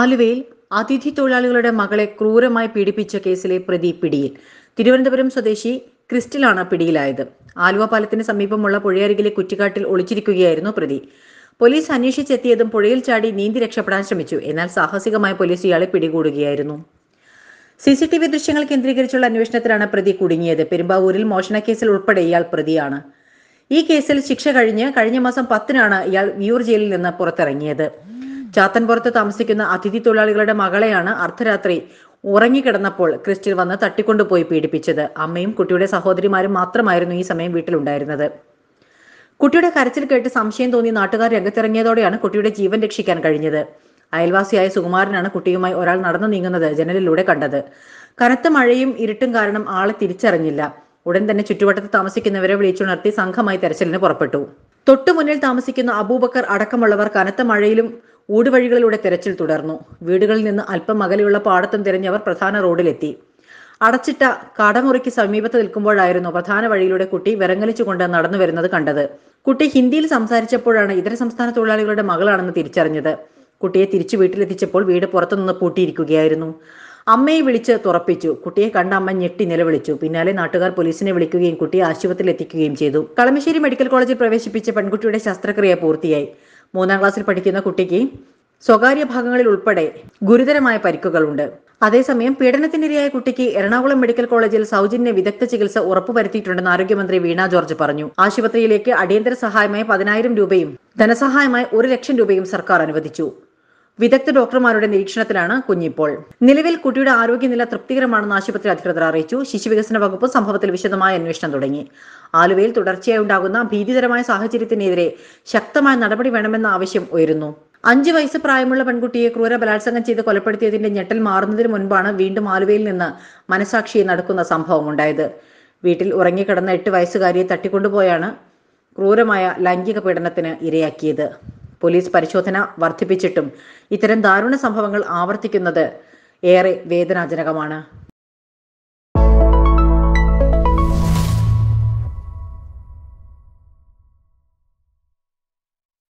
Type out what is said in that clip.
ആലുവയിൽ അതിഥി തൊഴിലാളികളുടെ മകളെ ക്രൂരമായി പീഡിപ്പിച്ച കേസിലെ പ്രതി പിടിയിൽ തിരുവനന്തപുരം സ്വദേശി ക്രിസ്റ്റിലാണ് പിടിയിലായത് ആലുവ പാലത്തിന് സമീപമുള്ള പുഴയരികിലെ കുറ്റിക്കാട്ടിൽ ഒളിച്ചിരിക്കുകയായിരുന്നു പ്രതി പോലീസ് അന്വേഷിച്ചെത്തിയതും പുഴയിൽ ചാടി നീന്തി രക്ഷപ്പെടാൻ ശ്രമിച്ചു എന്നാൽ സാഹസികമായി പോലീസ് ഇയാളെ പിടികൂടുകയായിരുന്നു സി സി ടി വി ദൃശ്യങ്ങൾ കേന്ദ്രീകരിച്ചുള്ള അന്വേഷണത്തിലാണ് പ്രതി കുടുങ്ങിയത് പെരുമ്പാവൂരിൽ കേസിൽ ഉൾപ്പെടെ ഇയാൾ പ്രതിയാണ് ഈ കേസിൽ ശിക്ഷ കഴിഞ്ഞ് കഴിഞ്ഞ മാസം പത്തിനാണ് ഇയാൾ വിയൂർ ജയിലിൽ നിന്ന് പുറത്തിറങ്ങിയത് ചാത്തൻപുറത്ത് താമസിക്കുന്ന അതിഥി തൊഴിലാളികളുടെ മകളെയാണ് അർദ്ധരാത്രി ഉറങ്ങിക്കിടന്നപ്പോൾ ക്രിസ്റ്റിൽ വന്ന് തട്ടിക്കൊണ്ടുപോയി പീഡിപ്പിച്ചത് അമ്മയും കുട്ടിയുടെ സഹോദരിമാരും മാത്രമായിരുന്നു ഈ സമയം വീട്ടിലുണ്ടായിരുന്നത് കുട്ടിയുടെ കരച്ചിൽ കേട്ട് സംശയം തോന്നി നാട്ടുകാർ രംഗത്തിറങ്ങിയതോടെയാണ് കുട്ടിയുടെ ജീവൻ രക്ഷിക്കാൻ കഴിഞ്ഞത് അയൽവാസിയായ സുകുമാരനാണ് കുട്ടിയുമായി ഒരാൾ നടന്നു നീങ്ങുന്നത് ജനലിലൂടെ കണ്ടത് കനത്ത മഴയും ഇരുട്ടും കാരണം ആളെ തിരിച്ചറിഞ്ഞില്ല ഉടൻ തന്നെ ചുറ്റുവട്ടത്ത് താമസിക്കുന്നവരെ വിളിച്ചുണർത്തി സംഘമായി തെരച്ചിലിന് പുറപ്പെട്ടു തൊട്ടുമുന്നിൽ താമസിക്കുന്ന അബൂബക്കർ അടക്കമുള്ളവർ കനത്ത മഴയിലും ഊടുവഴികളിലൂടെ തെരച്ചിൽ തുടർന്നു വീടുകളിൽ നിന്ന് അല്പം അകലെയുള്ള പാടത്തും തിരഞ്ഞവർ പ്രധാന റോഡിലെത്തി അടച്ചിട്ട കടമുറിക്ക് സമീപത്ത് നിൽക്കുമ്പോഴായിരുന്നു പ്രധാന വഴിയിലൂടെ കുട്ടി വിറങ്ങലിച്ചുകൊണ്ട് നടന്നു വരുന്നത് കണ്ടത് കുട്ടി ഹിന്ദിയിൽ സംസാരിച്ചപ്പോഴാണ് ഇതര സംസ്ഥാന തൊഴിലാളികളുടെ മകളാണെന്ന് തിരിച്ചറിഞ്ഞത് കുട്ടിയെ തിരിച്ചു വീട്ടിലെത്തിച്ചപ്പോൾ വീട് പുറത്തുനിന്ന് പൂട്ടിയിരിക്കുകയായിരുന്നു അമ്മയെ വിളിച്ച് തുറപ്പിച്ചു കുട്ടിയെ കണ്ട അമ്മ ഞെട്ടി നിലവിളിച്ചു പിന്നാലെ നാട്ടുകാർ പോലീസിനെ വിളിക്കുകയും കുട്ടിയെ ആശുപത്രിയിൽ എത്തിക്കുകയും ചെയ്തു കളമശ്ശേരി മെഡിക്കൽ കോളേജിൽ പ്രവേശിപ്പിച്ച പെൺകുട്ടിയുടെ ശസ്ത്രക്രിയ പൂർത്തിയായി മൂന്നാം ക്ലാസ്സിൽ പഠിക്കുന്ന കുട്ടിക്ക് സ്വകാര്യ ഭാഗങ്ങളിൽ ഉൾപ്പെടെ ഗുരുതരമായ പരിക്കുകളുണ്ട് അതേസമയം പീഡനത്തിനിരയായ കുട്ടിക്ക് എറണാകുളം മെഡിക്കൽ കോളേജിൽ സൗജന്യ വിദഗ്ധ ചികിത്സ ഉറപ്പുവരുത്തിയിട്ടുണ്ടെന്ന് ആരോഗ്യമന്ത്രി വീണ ജോർജ് പറഞ്ഞു ആശുപത്രിയിലേക്ക് അടിയന്തര സഹായമായി പതിനായിരം രൂപയും ധനസഹായമായി ഒരു ലക്ഷം രൂപയും സർക്കാർ അനുവദിച്ചു വിദഗ്ധ ഡോക്ടർമാരുടെ നിരീക്ഷണത്തിലാണ് കുഞ്ഞിപ്പോൾ നിലവിൽ കുട്ടിയുടെ ആരോഗ്യനില തൃപ്തികരമാണെന്ന് ആശുപത്രി അധികൃതർ അറിയിച്ചു ശിശുവികസന വകുപ്പ് സംഭവത്തിൽ വിശദമായ അന്വേഷണം തുടങ്ങി ആലുവയിൽ തുടർച്ചയായി ഉണ്ടാകുന്ന ഭീതിതരമായ സാഹചര്യത്തിനെതിരെ ശക്തമായ നടപടി വേണമെന്ന ആവശ്യം ഉയരുന്നു അഞ്ചു വയസ്സ് പ്രായമുള്ള പെൺകുട്ടിയെ ക്രൂര ബലാത്സംഗം ചെയ്ത് കൊലപ്പെടുത്തിയതിന്റെ ഞെട്ടൽ മാറുന്നതിന് മുൻപാണ് വീണ്ടും ആലുവയിൽ നിന്ന് മനസാക്ഷിയെ നടക്കുന്ന ഉണ്ടായത് വീട്ടിൽ ഉറങ്ങിക്കിടന്ന എട്ട് വയസ്സുകാരിയെ തട്ടിക്കൊണ്ടുപോയാണ് ക്രൂരമായ ലൈംഗിക പീഡനത്തിന് ഇരയാക്കിയത് പോലീസ് പരിശോധന വർദ്ധിപ്പിച്ചിട്ടും ഇത്തരം ദാരുണ സംഭവങ്ങൾ ആവർത്തിക്കുന്നത് ഏറെ വേദനാജനകമാണ്